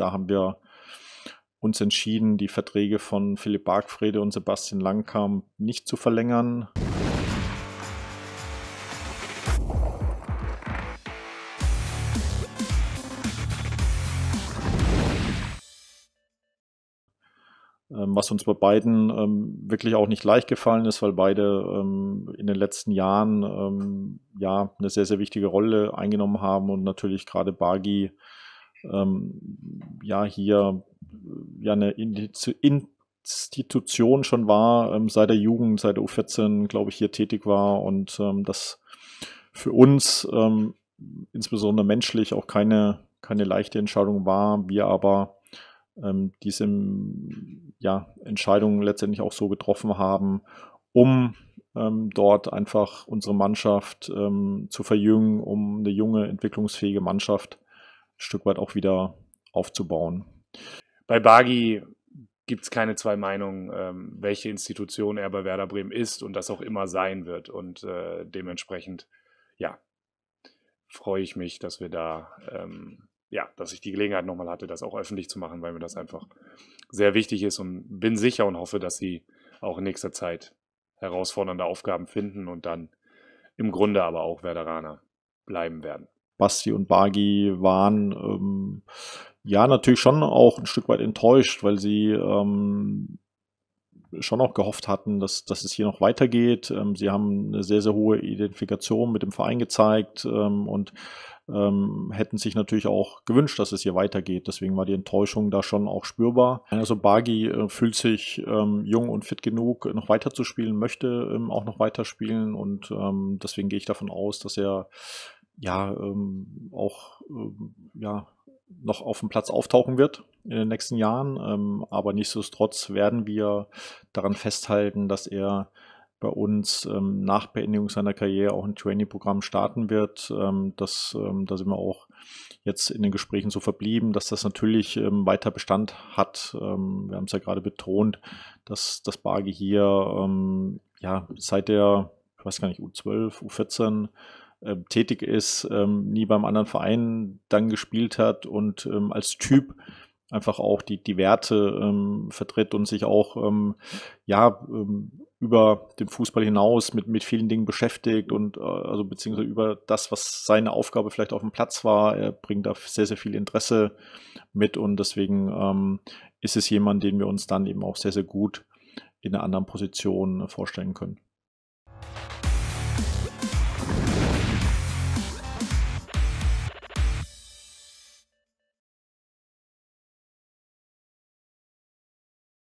Da haben wir uns entschieden, die Verträge von Philipp Bargfrede und Sebastian Langkamp nicht zu verlängern. Ähm, was uns bei beiden ähm, wirklich auch nicht leicht gefallen ist, weil beide ähm, in den letzten Jahren ähm, ja eine sehr, sehr wichtige Rolle eingenommen haben und natürlich gerade Bargi ähm, ja hier äh, ja eine Institution schon war, ähm, seit der Jugend, seit der U14, glaube ich, hier tätig war und ähm, das für uns ähm, insbesondere menschlich auch keine, keine leichte Entscheidung war, wir aber ähm, diese ja, Entscheidung letztendlich auch so getroffen haben, um ähm, dort einfach unsere Mannschaft ähm, zu verjüngen, um eine junge, entwicklungsfähige Mannschaft Stück weit auch wieder aufzubauen. Bei Bagi gibt es keine zwei Meinungen, ähm, welche Institution er bei Werder Bremen ist und das auch immer sein wird. Und äh, dementsprechend, ja, freue ich mich, dass wir da, ähm, ja, dass ich die Gelegenheit nochmal hatte, das auch öffentlich zu machen, weil mir das einfach sehr wichtig ist und bin sicher und hoffe, dass sie auch in nächster Zeit herausfordernde Aufgaben finden und dann im Grunde aber auch Werderaner bleiben werden. Basti und Bagi waren ähm, ja natürlich schon auch ein Stück weit enttäuscht, weil sie ähm, schon auch gehofft hatten, dass, dass es hier noch weitergeht. Ähm, sie haben eine sehr, sehr hohe Identifikation mit dem Verein gezeigt ähm, und ähm, hätten sich natürlich auch gewünscht, dass es hier weitergeht. Deswegen war die Enttäuschung da schon auch spürbar. Also Bagi äh, fühlt sich ähm, jung und fit genug, noch weiter zu spielen, möchte ähm, auch noch weiterspielen und ähm, deswegen gehe ich davon aus, dass er ja ähm, auch ähm, ja, noch auf dem Platz auftauchen wird in den nächsten Jahren. Ähm, aber nichtsdestotrotz werden wir daran festhalten, dass er bei uns ähm, nach Beendigung seiner Karriere auch ein Trainee-Programm starten wird. Ähm, das, ähm, da sind wir auch jetzt in den Gesprächen so verblieben, dass das natürlich ähm, weiter Bestand hat. Ähm, wir haben es ja gerade betont, dass das Barge hier ähm, ja seit der ich weiß gar nicht, U12, U14 äh, tätig ist, ähm, nie beim anderen Verein dann gespielt hat und ähm, als Typ einfach auch die, die Werte ähm, vertritt und sich auch ähm, ja ähm, über den Fußball hinaus mit, mit vielen Dingen beschäftigt und äh, also beziehungsweise über das, was seine Aufgabe vielleicht auf dem Platz war. Er bringt da sehr, sehr viel Interesse mit und deswegen ähm, ist es jemand, den wir uns dann eben auch sehr, sehr gut in einer anderen Position vorstellen können.